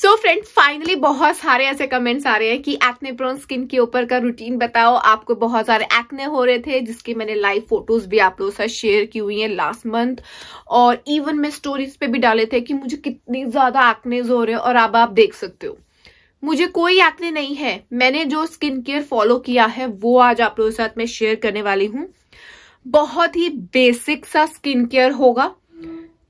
so friend finally बहुत सारे ऐसे कमेंट्स आ रहे हैं कि एक्ने प्रोन स्किन के ऊपर का रूटीन बताओ आपको बहुत सारे एक्ने हो रहे थे जिसके मैंने लाइव फोटोज भी आप लोगों के साथ शेयर की हुई है लास्ट मंथ और इवन मैं स्टोरीज पे भी डाले थे कि मुझे कितनी ज्यादा एक्नेज हो रहे हैं और अब आप देख सकते हो मुझे कोई एक्ने नहीं है मैंने जो स्किन केयर फॉलो किया है वो आज आप लोगों के साथ मैं शेयर करने वाली हूँ बहुत ही बेसिक सा स्किन केयर होगा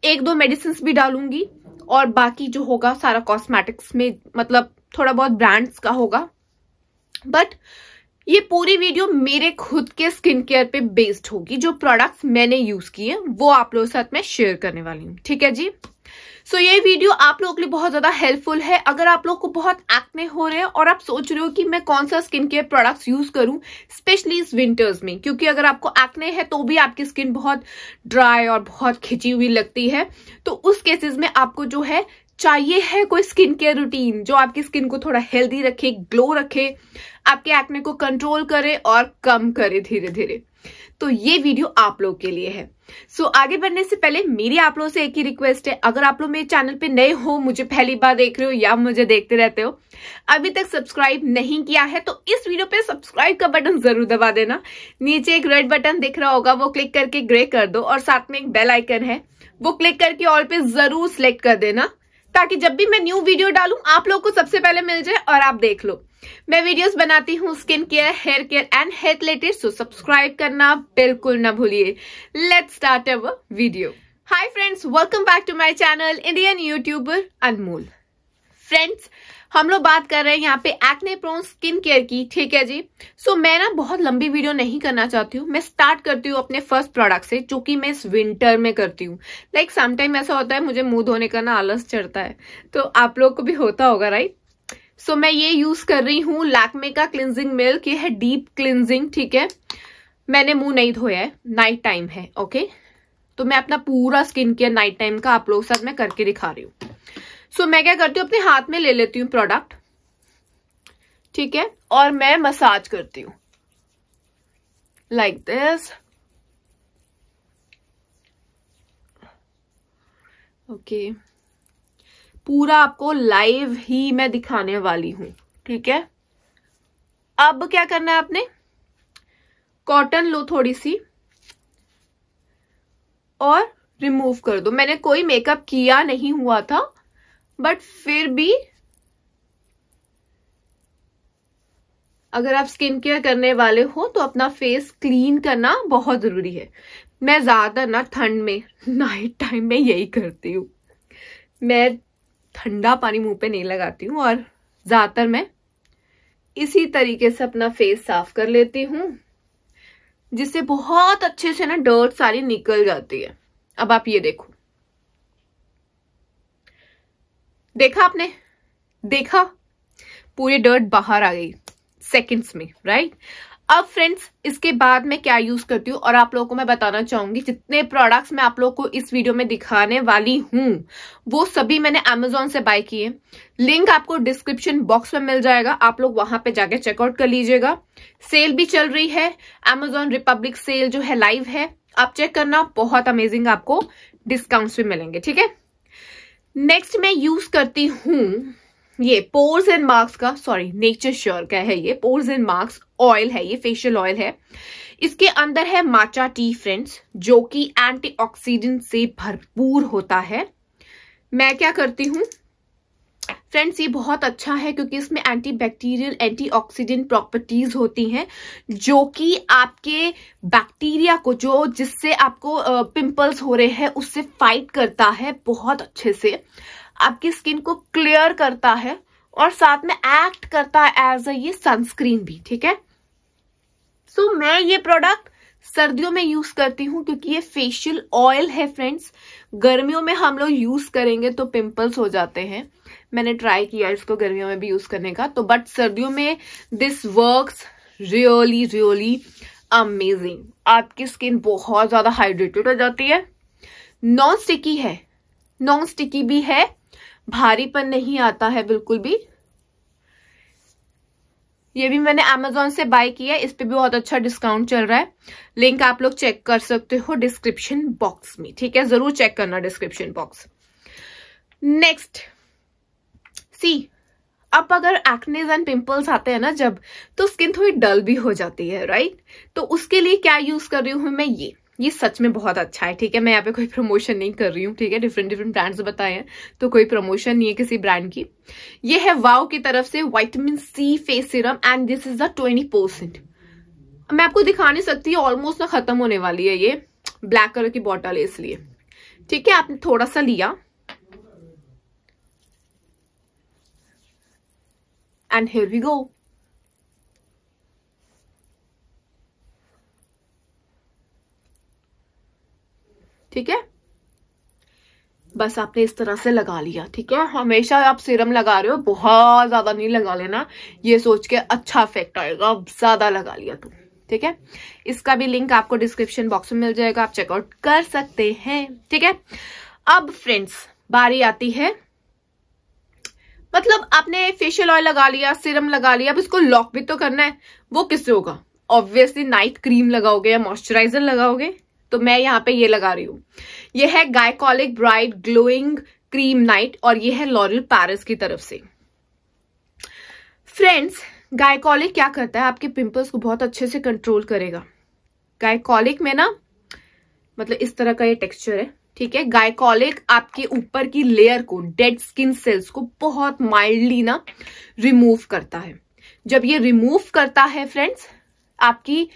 एक दो मेडिसिन भी डालूंगी और बाकी जो होगा सारा कॉस्मेटिक्स में मतलब थोड़ा बहुत ब्रांड्स का होगा बट ये पूरी वीडियो मेरे खुद के स्किन केयर पे बेस्ड होगी जो प्रोडक्ट्स मैंने यूज किए वो आप लोगों के साथ मैं शेयर करने वाली हूँ ठीक है जी सो so, ये वीडियो आप लोगों के लिए बहुत ज़्यादा हेल्पफुल है अगर आप लोग को बहुत एक्ने हो रहे हैं और आप सोच रहे हो कि मैं कौन सा स्किन केयर प्रोडक्ट्स यूज़ करूं स्पेशली इस विंटर्स में क्योंकि अगर आपको एक्ने है तो भी आपकी स्किन बहुत ड्राई और बहुत खिंची हुई लगती है तो उस केसेस में आपको जो है चाहिए है कोई स्किन केयर रूटीन जो आपकी स्किन को थोड़ा हेल्दी रखे ग्लो रखे आपके एक्ने को कंट्रोल करे और कम करे धीरे धीरे तो ये वीडियो आप लोग के लिए है सो so, आगे बढ़ने से पहले मेरी आप लोगों से एक ही रिक्वेस्ट है अगर आप लोग मेरे चैनल पे नए हो मुझे पहली बार देख रहे हो या मुझे देखते रहते हो अभी तक सब्सक्राइब नहीं किया है तो इस वीडियो पे सब्सक्राइब का बटन जरूर दबा देना नीचे एक रेड बटन दिख रहा होगा वो क्लिक करके ग्रे कर दो और साथ में एक बेल आइकन है वो क्लिक करके ऑल पे जरूर सिलेक्ट कर देना ताकि जब भी मैं न्यू वीडियो डालू आप लोग को सबसे पहले मिल जाए और आप देख लो मैं वीडियोस बनाती हूँ skin care hair care and health related so subscribe करना बिल्कुल ना भूलिए let start our video hi friends welcome back to my channel Indian YouTuber Anmol friends हम लोग बात कर रहे हैं यहाँ पे एक्ने प्रोन स्किन केयर की ठीक है जी सो so, मैं ना बहुत लंबी वीडियो नहीं करना चाहती हूँ मैं स्टार्ट करती हूँ अपने फर्स्ट प्रोडक्ट से जो कि मैं इस विंटर में करती हूँ लाइक समटाइम ऐसा होता है मुझे मुंह धोने का ना आलस चढ़ता है तो आप लोग को भी होता होगा राइट सो so, मैं ये यूज कर रही हूँ लैकमे का क्लिनजिंग मिल्क ये है डीप क्लिनजिंग ठीक है मैंने मुंह नहीं धोया है नाइट टाइम है ओके तो मैं अपना पूरा स्किन केयर नाइट टाइम का आप लोगों के साथ मैं करके दिखा रही हूँ सो so, मैं क्या करती हूँ अपने हाथ में ले लेती हूँ प्रोडक्ट ठीक है और मैं मसाज करती हूँ लाइक दिस ओके पूरा आपको लाइव ही मैं दिखाने वाली हूं ठीक है अब क्या करना है आपने कॉटन लो थोड़ी सी और रिमूव कर दो मैंने कोई मेकअप किया नहीं हुआ था बट फिर भी अगर आप स्किन केयर करने वाले हो तो अपना फेस क्लीन करना बहुत जरूरी है मैं ज्यादा ना ठंड में नाइट टाइम में यही करती हूं मैं ठंडा पानी मुंह पे नहीं लगाती हूँ और ज़्यादातर मैं इसी तरीके से अपना फेस साफ कर लेती हूँ जिससे बहुत अच्छे से ना डर्ट सारी निकल जाती है अब आप ये देखो देखा आपने देखा पूरी डर्ट बाहर आ गई सेकंड्स में राइट अब फ्रेंड्स इसके बाद मैं क्या यूज करती हूँ और आप लोगों को मैं बताना चाहूंगी जितने प्रोडक्ट्स मैं आप लोगों को इस वीडियो में दिखाने वाली हूँ वो सभी मैंने अमेजोन से बाय किए लिंक आपको डिस्क्रिप्शन बॉक्स में मिल जाएगा आप लोग वहां पे जाके चेकआउट कर लीजिएगा सेल भी चल रही है अमेजोन रिपब्लिक सेल जो है लाइव है आप चेक करना बहुत अमेजिंग आपको डिस्काउंट्स भी मिलेंगे ठीक है नेक्स्ट मैं यूज करती हूँ ये पोर्स एंड मार्क्स का सॉरी नेचर श्योर का है ये पोर्स एंड मार्क्स ऑयल है ये फेशियल ऑयल है इसके अंदर है माचा टी फ्रेंड्स जो कि एंटीऑक्सीडेंट से भरपूर होता है मैं क्या करती हूँ फ्रेंड्स ये बहुत अच्छा है क्योंकि इसमें एंटी बैक्टीरियल एंटीऑक्सीडेंट प्रॉपर्टीज होती हैं जो कि आपके बैक्टीरिया को जो जिससे आपको पिंपल्स हो रहे हैं उससे फाइट करता है बहुत अच्छे से आपकी स्किन को क्लियर करता है और साथ में एक्ट करता है एज अ ये सनस्क्रीन भी ठीक है सो so, मैं ये प्रोडक्ट सर्दियों में यूज करती हूँ क्योंकि ये फेशियल ऑयल है फ्रेंड्स गर्मियों में हम लोग यूज करेंगे तो पिंपल्स हो जाते हैं मैंने ट्राई किया इसको गर्मियों में भी यूज करने का तो बट सर्दियों में this works really really amazing आपकी स्किन बहुत ज्यादा हाइड्रेटेड हो जाती है नॉन स्टिकी है नॉन स्टिकी भी है भारीपन नहीं आता है बिल्कुल भी ये भी मैंने अमेजोन से बाय किया है इस पर भी बहुत अच्छा डिस्काउंट चल रहा है लिंक आप लोग चेक कर सकते हो डिस्क्रिप्शन बॉक्स में ठीक है जरूर चेक करना डिस्क्रिप्शन बॉक्स नेक्स्ट सी अब अगर एक्नेज एंड पिंपल्स आते हैं ना जब तो स्किन थोड़ी डल भी हो जाती है राइट तो उसके लिए क्या यूज कर रही हूं मैं ये ये सच में बहुत अच्छा है ठीक है मैं यहाँ पे कोई प्रमोशन नहीं कर रही हूँ ठीक है डिफरेंट डिफरेंट ब्रांड्स बताए हैं तो कोई प्रमोशन नहीं है किसी ब्रांड की ये है वाओ की तरफ से vitamin C face serum and this is the twenty percent मैं आपको दिखा नहीं सकती ऑलमोस्ट ना खत्म होने वाली है ये ब्लैक कलर की बॉटल है इसलिए ठीक है आपने थोड़ा सा लिया एंड हेयर वी गो ठीक है बस आपने इस तरह से लगा लिया ठीक है हमेशा आप सिरम लगा रहे हो बहुत ज़्यादा नहीं लगा लेना ये सोच के अच्छा इफेक्ट आएगा ज़्यादा लगा लिया तू ठीक है इसका भी लिंक आपको डिस्क्रिप्शन बॉक्स में मिल जाएगा आप चेकआउट कर सकते हैं ठीक है अब फ्रेंड्स बारी आती है मतलब आपने फेशियल ऑयल लगा लिया सीरम लगा लिया अब इसको लॉक भी तो करना है वो किससे होगा ऑब्वियसली नाइट क्रीम लगाओगे या मॉइस्चराइजर लगाओगे तो मैं यहाँ पे ये लगा रही हूँ ये है glycolic bright glowing cream night और ये है लॉरियल पैरिस की तरफ से फ्रेंड्स गायकॉलिक क्या करता है आपके पिंपल्स को बहुत अच्छे से कंट्रोल करेगा गायकॉलिक में ना मतलब इस तरह का ये टेक्सचर है ठीक है गायकॉलिक आपके ऊपर की लेयर को डेड स्किन सेल्स को बहुत माइल्डली ना रिमूव करता है जब ये रिमूव करता है फ्रेंड्स आपकी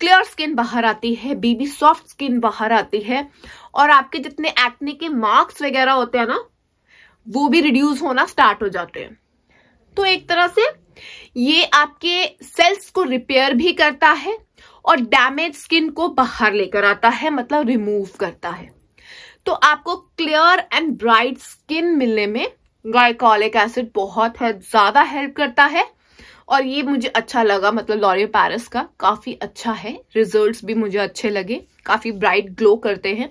क्लियर स्किन बाहर आती है बेबी सॉफ्ट स्किन बाहर आती है और आपके जितने एक्ने के मार्क्स वगैरह होते हैं ना वो भी रिड्यूस होना स्टार्ट हो जाते हैं तो एक तरह से ये आपके सेल्स को रिपेयर भी करता है और डैमेज स्किन को बाहर लेकर आता है मतलब रिमूव करता है तो आपको क्लियर एंड ब्राइट स्किन मिलने में ग्लाइकोलिक एसिड बहुत है ज्यादा हेल्प करता है और ये मुझे अच्छा लगा मतलब लॉरियो पैरिस का काफ़ी अच्छा है रिजल्ट्स भी मुझे अच्छे लगे काफ़ी ब्राइट ग्लो करते हैं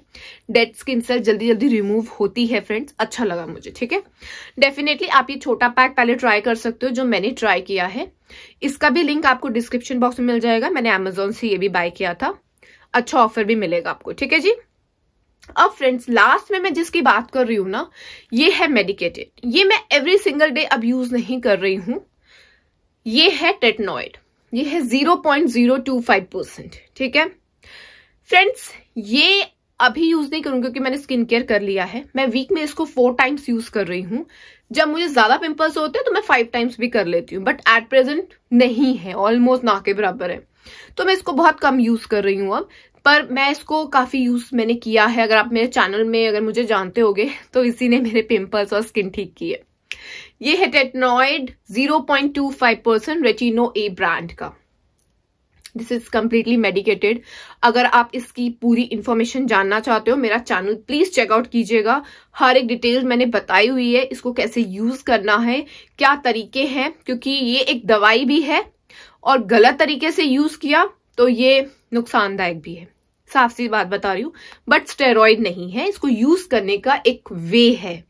डेड स्किन सेल जल्दी जल्दी रिमूव होती है फ्रेंड्स अच्छा लगा मुझे ठीक है डेफिनेटली आप ये छोटा पैक पहले ट्राई कर सकते हो जो मैंने ट्राई किया है इसका भी लिंक आपको डिस्क्रिप्शन बॉक्स में मिल जाएगा मैंने अमेजोन से ये भी बाय किया था अच्छा ऑफर भी मिलेगा आपको ठीक है जी अब फ्रेंड्स लास्ट में मैं जिसकी बात कर रही हूँ ना ये है मेडिकेटेड ये मैं एवरी सिंगल डे अब यूज नहीं कर रही हूँ ये है टेटनॉइड ये है zero zero point two five percent ठीक है फ्रेंड्स ये अभी यूज नहीं करूंगी क्योंकि मैंने स्किन केयर कर लिया है मैं वीक में इसको फोर टाइम्स यूज कर रही हूं जब मुझे ज्यादा पिंपल्स होते हैं तो मैं फाइव टाइम्स भी कर लेती हूँ बट एट प्रेजेंट नहीं है ऑलमोस्ट ना के बराबर है तो मैं इसको बहुत कम यूज कर रही हूँ अब पर मैं इसको काफी यूज मैंने किया है अगर आप मेरे चैनल में अगर मुझे जानते होगे तो इसी ने मेरे पिंपल्स और स्किन ठीक की है ये है tretinoin 0.25 percent Retino A brand का दिस इज कम्प्लीटली मेडिकेटेड अगर आप इसकी पूरी इंफॉर्मेशन जानना चाहते हो मेरा चैनल प्लीज चेकआउट कीजिएगा हर एक डिटेल मैंने बताई हुई है इसको कैसे यूज करना है क्या तरीके हैं क्योंकि ये एक दवाई भी है और गलत तरीके से यूज किया तो ये नुकसानदायक भी है साफ सी बात बता रही हूं बट स्टेरॉइड नहीं है इसको यूज करने का एक वे है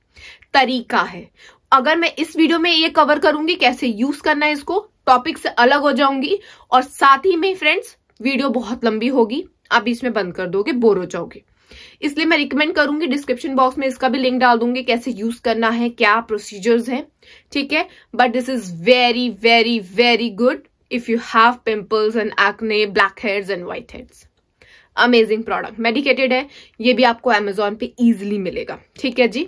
तरीका है अगर मैं इस वीडियो में ये कवर करूंगी कैसे यूज करना है इसको टॉपिक से अलग हो जाऊंगी और साथ ही में फ्रेंड्स वीडियो बहुत लंबी होगी आप इसमें बंद कर दोगे बोर हो जाओगे इसलिए मैं रिकमेंड करूंगी डिस्क्रिप्शन बॉक्स में इसका भी लिंक डाल दूंगी कैसे यूज करना है क्या प्रोसीजर्स हैं ठीक है but this is very very very good if you have pimples and acne black heads and white heads amazing product medicated है ये भी आपको एमेजोन पे इजिली मिलेगा ठीक है जी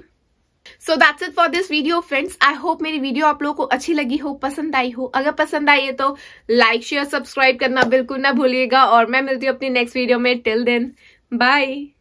so that's it for this video friends I hope मेरी वीडियो आप लोगों को अच्छी लगी हो पसंद आई हो अगर पसंद आई है तो लाइक शेयर सब्सक्राइब करना बिल्कुल ना भूलिएगा और मैं मिलती हूँ अपनी नेक्स्ट वीडियो में टिल देन बाय